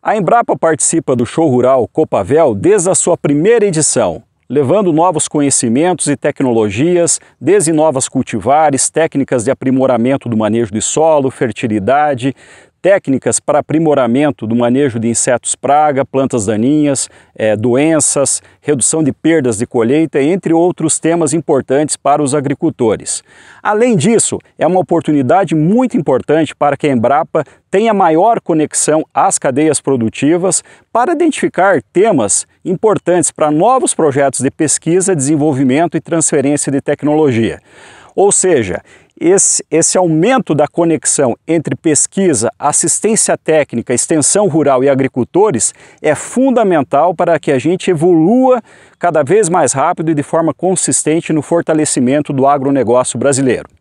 A Embrapa participa do show rural Copavel desde a sua primeira edição levando novos conhecimentos e tecnologias, desde novas cultivares, técnicas de aprimoramento do manejo de solo, fertilidade, técnicas para aprimoramento do manejo de insetos praga, plantas daninhas, eh, doenças, redução de perdas de colheita, entre outros temas importantes para os agricultores. Além disso, é uma oportunidade muito importante para que a Embrapa tenha maior conexão às cadeias produtivas para identificar temas importantes para novos projetos de pesquisa, desenvolvimento e transferência de tecnologia. Ou seja, esse, esse, aumento da conexão entre pesquisa, assistência técnica, extensão rural e agricultores é fundamental para que a gente evolua cada vez mais rápido e de forma consistente no fortalecimento do agronegócio brasileiro.